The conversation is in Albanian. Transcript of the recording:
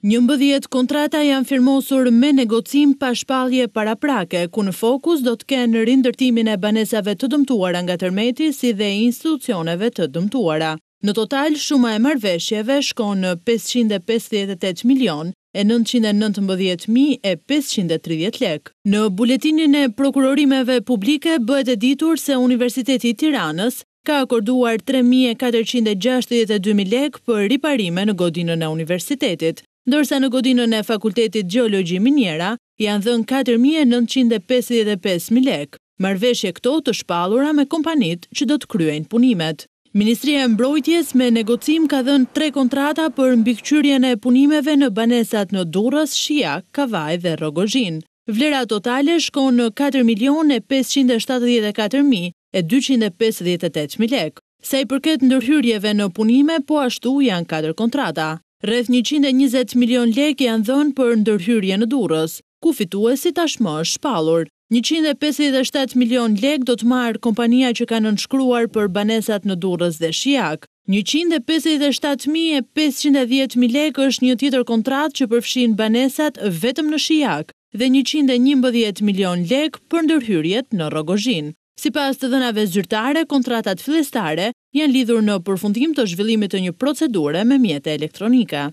Një mbëdhjet kontrata janë firmosur me negocim pa para prake, ku në fokus do të kenë rindërtimin e banesave të dëmtuara nga tërmeti si dhe institucioneve të dëmtuara. Në total, shuma e marveshjeve shkon në 558 milion, e 919.530 lek. Në buletinin e prokurorimeve publike bëhet e ditur se Universiteti Tiranës ka akorduar 3.462.000 lek për riparime në godinën e universitetit ndërsa në godinën e Fakultetit Gjeologi Minjera janë dhënë 4.955 lekë, marveshje këto të shpalura me kompanit që do të kryen punimet. Ministria e mbrojtjes me negocim ka dhënë tre kontrata për mbikëqyrjen e punimeve në banesat në Durës, Shia, Kavaj dhe Rogozhin. Vlera totale shkon në 4.574.258 milek. Se i përket ndërhyrjeve në punime, po ashtu janë 4 kontrata rreth 120 milion lek janë dhënë për ndërhyrje në Durrës, ku fituesi tashmë është shpallur. 157 milion lek do të marë kompania që kanë nënshkruar për banesat në Durrës dhe Shijak. 157.510 lek është një tjetër kontratë që përfshin banesat vetëm në Shijak dhe 111 milion lek për ndërhyrjet në Rogozhin. Si pas të dënave zyrtare, kontratat filestare janë lidhur në përfundim të zhvillimit të një procedure me mjetë elektronika.